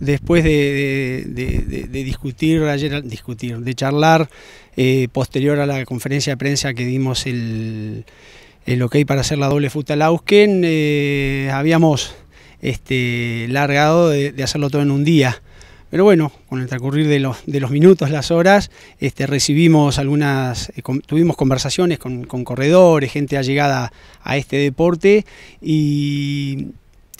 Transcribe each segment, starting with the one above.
después de, discutir, ayer, discutir, de charlar, eh, posterior a la conferencia de prensa que dimos el, ok para hacer la doble futa Ausken, eh, habíamos este, largado de hacerlo todo en un día. Pero bueno, con el transcurrir de los, de los minutos, las horas, este, recibimos algunas, eh, tuvimos conversaciones con, con, corredores, gente allegada a este deporte y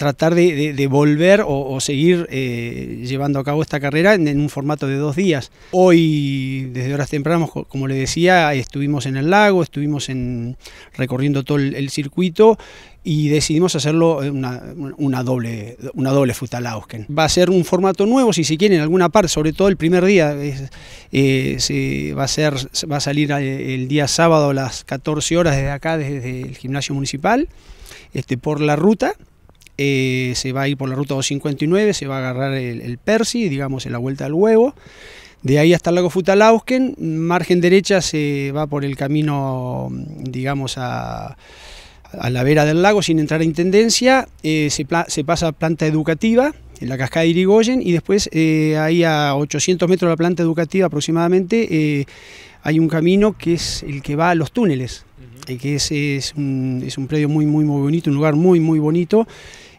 tratar de, volver o, seguir eh, llevando a cabo esta carrera en, un formato de dos días. Hoy, desde horas tempranas, como le decía, estuvimos en el lago, estuvimos en, recorriendo todo el, circuito y decidimos hacerlo una, doble una doble ausken Va a ser un formato nuevo, si se quiere, alguna parte, sobre todo el primer día. Eh, va, a ser, va a salir eh, el día sábado a las 14 horas desde acá, desde el gimnasio municipal, este, por la ruta. Eh, se va a ir por la ruta 259, se va a agarrar el, el Percy, digamos en la vuelta al huevo. De ahí hasta el lago Futalausken, margen derecha se va por el camino, digamos, a, la vera del lago sin entrar a Intendencia, eh, se, pasa a planta educativa, en la cascada de Irigoyen, y después eh, ahí a 800 metros de la planta educativa aproximadamente hay un camino que es el que va a los túneles, que es, un, es un predio muy, muy, muy bonito, un lugar muy, muy bonito.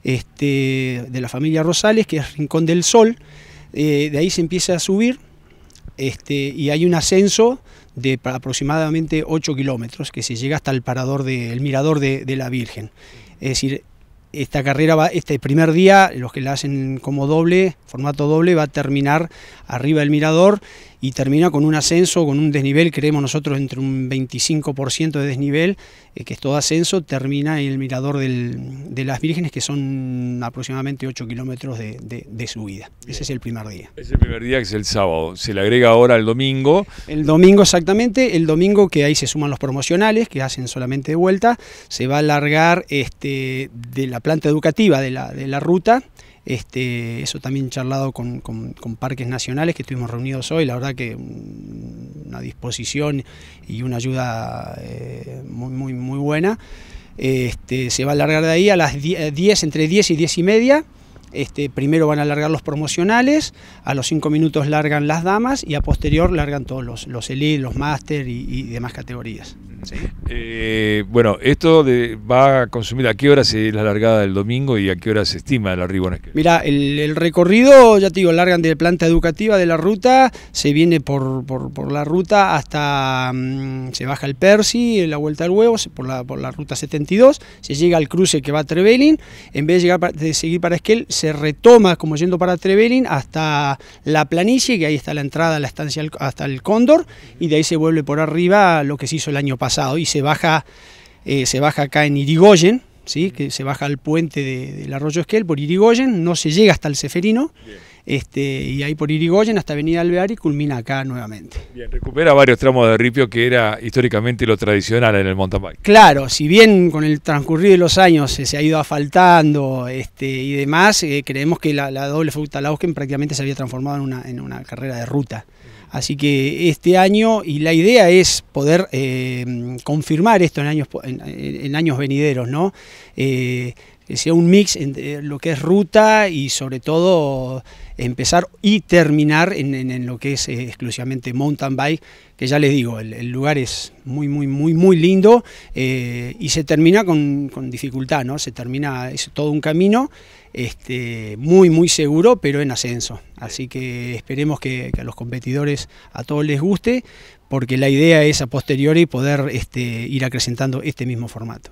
Este, de la familia Rosales, que es Rincón del Sol. Eh, de ahí se empieza a subir este, y hay un ascenso de aproximadamente 8 kilómetros que se llega hasta el parador del mirador de, la Virgen. Es decir, esta carrera va, este primer día, los que la hacen como doble, formato doble, va a terminar arriba del mirador y termina con un ascenso, con un desnivel, creemos nosotros entre un 25% de desnivel, eh, que es todo ascenso, termina en el mirador de las Vírgenes, que son aproximadamente 8 kilómetros de, subida. Ese es el primer día. Ese el primer día que es el sábado, se le agrega ahora el domingo. El domingo exactamente, el domingo que ahí se suman los promocionales, que hacen solamente de vuelta, se va a alargar este, de la planta educativa de la, de la ruta, este, eso también charlado con, parques nacionales que estuvimos reunidos hoy, la verdad que una disposición y una ayuda eh, muy, buena. Este, se va a alargar de ahí a las 10, eh, entre 10 y 10 y media. Este, primero van a alargar los promocionales, a los 5 minutos largan las damas y a posterior largan todos los, los elite, los máster y demás categorías. Eh, bueno, esto va a consumir, ¿a qué hora se la largada del domingo y a qué hora se estima el arribo en Esquel? Mira, el, recorrido, ya te digo, largan de planta educativa de la ruta, se viene por, la ruta hasta, mm, se baja el Percy, la Vuelta al Huevo, por la, por la ruta 72, se llega al cruce que va a Trevelin, en vez de, seguir para Esquel, se retoma como yendo para Trevelin hasta la planicie, que ahí está la entrada a la estancia hasta el Cóndor, y de ahí se vuelve por arriba lo que se hizo el año pasado y se baja, eh, se baja acá en Irigoyen, ¿sí? que se baja al puente del arroyo Esquel por Irigoyen, no se llega hasta el Seferino. Este, y ahí por Irigoyen hasta Avenida Alvear y culmina acá nuevamente. Bien, recupera varios tramos de ripio que era históricamente lo tradicional en el mountain bike. Claro, si bien con el transcurrido de los años se ha ido asfaltando este, y demás, eh, creemos que la, la doble fruta Lausken prácticamente se había transformado en una, carrera de ruta. Así que este año, y la idea es poder eh, confirmar esto en años, años venideros, ¿no? Eh, sea un mix entre eh, lo que es ruta y sobre todo empezar y terminar en, lo que es eh, exclusivamente mountain bike, que ya les digo, el, lugar es muy, muy, muy, muy lindo eh, y se termina con, dificultad, ¿no? Se termina, es todo un camino este, muy, muy seguro, pero en ascenso. Así que esperemos que, a los competidores a todos les guste, porque la idea es a posteriori poder este, ir acrecentando este mismo formato.